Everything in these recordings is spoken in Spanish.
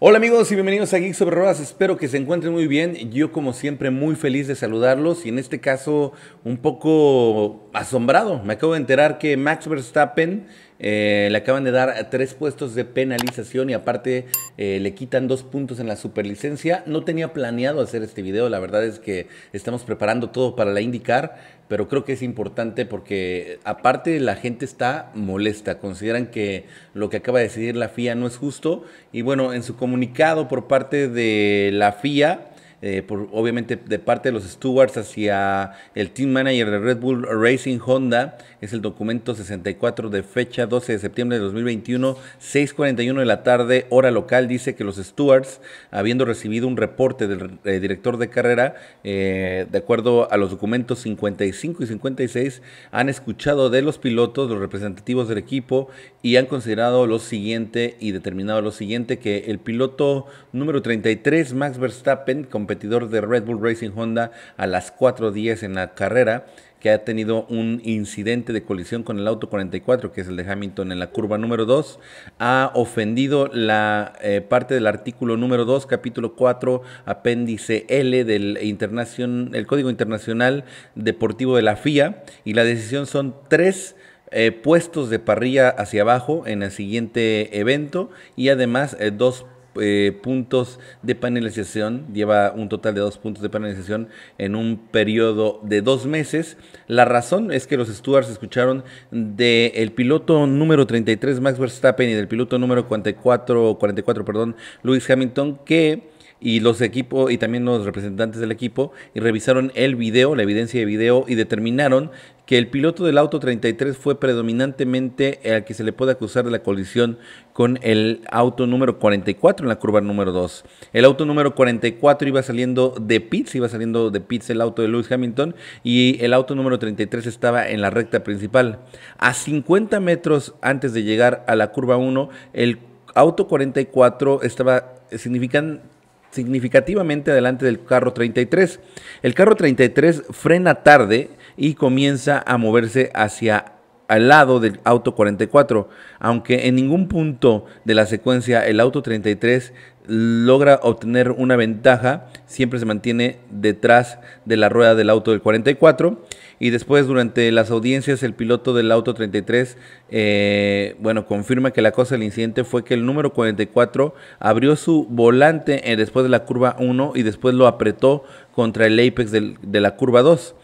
Hola amigos y bienvenidos a Geeks sobre Ruedas, espero que se encuentren muy bien, yo como siempre muy feliz de saludarlos y en este caso un poco asombrado, me acabo de enterar que Max Verstappen eh, le acaban de dar tres puestos de penalización y aparte eh, le quitan dos puntos en la superlicencia. No tenía planeado hacer este video, la verdad es que estamos preparando todo para la indicar pero creo que es importante porque aparte la gente está molesta, consideran que lo que acaba de decidir la FIA no es justo y bueno, en su comunicado por parte de la FIA, eh, por, obviamente de parte de los stewards hacia el team manager de Red Bull Racing Honda. Es el documento 64 de fecha 12 de septiembre de 2021, 6.41 de la tarde, hora local. Dice que los stewards, habiendo recibido un reporte del eh, director de carrera, eh, de acuerdo a los documentos 55 y 56, han escuchado de los pilotos, los representativos del equipo y han considerado lo siguiente y determinado lo siguiente, que el piloto número 33, Max Verstappen, con competidor de Red Bull Racing Honda a las 4.10 en la carrera, que ha tenido un incidente de colisión con el auto 44, que es el de Hamilton en la curva número 2, ha ofendido la eh, parte del artículo número 2, capítulo 4, apéndice L del internacion el Código Internacional Deportivo de la FIA, y la decisión son tres eh, puestos de parrilla hacia abajo en el siguiente evento y además eh, dos dos eh, puntos de panelización, lleva un total de dos puntos de panelización en un periodo de dos meses. La razón es que los stewards escucharon del piloto número 33, Max Verstappen, y del piloto número 44, 44 perdón, Lewis Hamilton, que y los equipos y también los representantes del equipo y revisaron el video, la evidencia de video y determinaron que el piloto del auto 33 fue predominantemente el que se le puede acusar de la colisión con el auto número 44 en la curva número 2. El auto número 44 iba saliendo de pits, iba saliendo de pits el auto de Lewis Hamilton y el auto número 33 estaba en la recta principal. A 50 metros antes de llegar a la curva 1, el auto 44 estaba significan significativamente adelante del carro 33. El carro 33 frena tarde y comienza a moverse hacia al lado del auto 44, aunque en ningún punto de la secuencia el auto 33 logra obtener una ventaja, siempre se mantiene detrás de la rueda del auto del 44 y después, durante las audiencias, el piloto del auto 33, eh, bueno, confirma que la cosa del incidente fue que el número 44 abrió su volante eh, después de la curva 1 y después lo apretó contra el apex de la curva 2.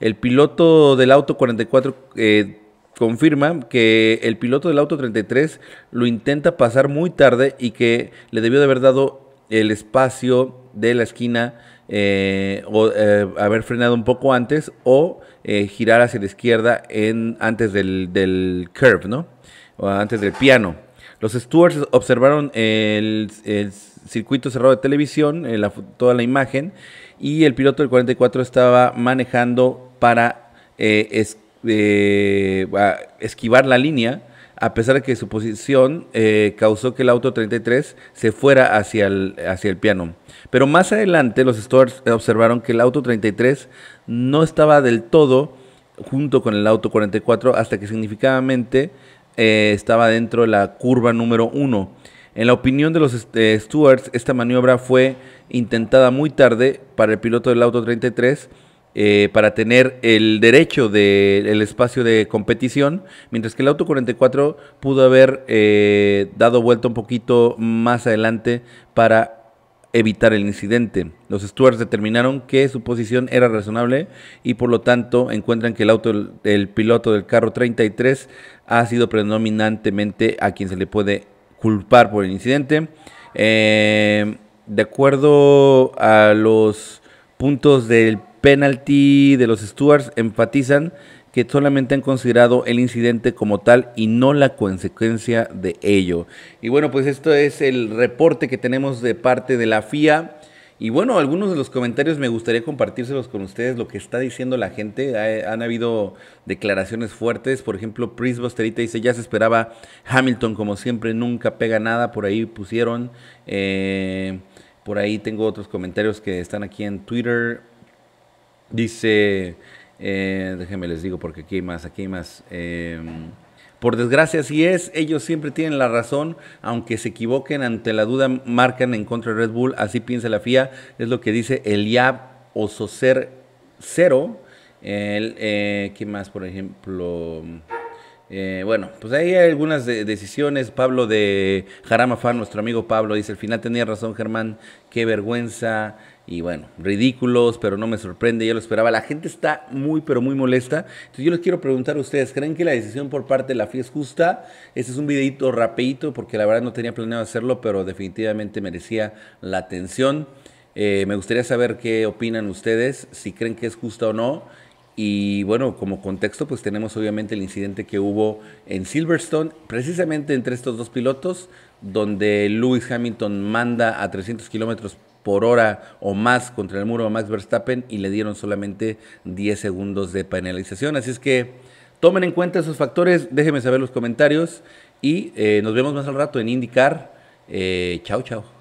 El piloto del auto 44 eh, confirma que el piloto del auto 33 lo intenta pasar muy tarde y que le debió de haber dado el espacio de la esquina eh, o, eh, haber frenado un poco antes o eh, girar hacia la izquierda en, antes del, del curve, ¿no? O antes del piano. Los stewards observaron el, circuito cerrado de televisión, eh, toda la imagen, y el piloto del 44 estaba manejando para esquivar la línea a pesar de que su posición eh, causó que el auto 33 se fuera hacia el, hacia el piano. Pero más adelante los Stewards observaron que el auto 33 no estaba del todo junto con el auto 44 hasta que significativamente eh, estaba dentro de la curva número 1. En la opinión de los eh, Stewards, esta maniobra fue intentada muy tarde para el piloto del auto 33 eh, para tener el derecho del espacio de competición, mientras que el Auto 44 pudo haber eh, dado vuelta un poquito más adelante para evitar el incidente. Los stewards determinaron que su posición era razonable y por lo tanto encuentran que el auto, piloto del carro 33 ha sido predominantemente a quien se le puede culpar por el incidente. Eh, de acuerdo a los puntos del Penalty de los Stewards enfatizan que solamente han considerado el incidente como tal y no la consecuencia de ello. Y bueno, pues esto es el reporte que tenemos de parte de la FIA. Y bueno, algunos de los comentarios me gustaría compartírselos con ustedes, lo que está diciendo la gente. han habido declaraciones fuertes, por ejemplo, Pris Bosterita dice, ya se esperaba Hamilton como siempre, nunca pega nada, por ahí pusieron. Eh, por ahí tengo otros comentarios que están aquí en Twitter. Dice, eh, déjenme les digo porque aquí hay más, aquí hay más. Em, por desgracia sí es, ellos siempre tienen la razón, aunque se equivoquen ante la duda, marcan en contra de Red Bull, así piensa la FIA, es lo que dice Eliab Osocer Cero. El, eh, ¿Qué más, por ejemplo? Eh, bueno, pues ahí hay algunas decisiones. Pablo de Jarama Fan, nuestro amigo Pablo, dice: al final tenía razón, Germán, qué vergüenza. Y bueno, ridículos, pero no me sorprende, yo lo esperaba. La gente está muy, pero muy molesta. Entonces yo les quiero preguntar a ustedes, ¿creen que la decisión por parte de la FI es justa? Este es un videito rapidito porque la verdad no tenía planeado hacerlo, pero definitivamente merecía la atención. Eh, me gustaría saber qué opinan ustedes, si creen que es justa o no. Y bueno, como contexto, pues tenemos obviamente el incidente que hubo en Silverstone, precisamente entre estos dos pilotos, donde Lewis Hamilton manda a 300 kilómetros por hora o más contra el muro a Max Verstappen y le dieron solamente 10 segundos de penalización. Así es que tomen en cuenta esos factores, déjenme saber los comentarios y eh, nos vemos más al rato en IndyCar. Chau, eh, chao, chao.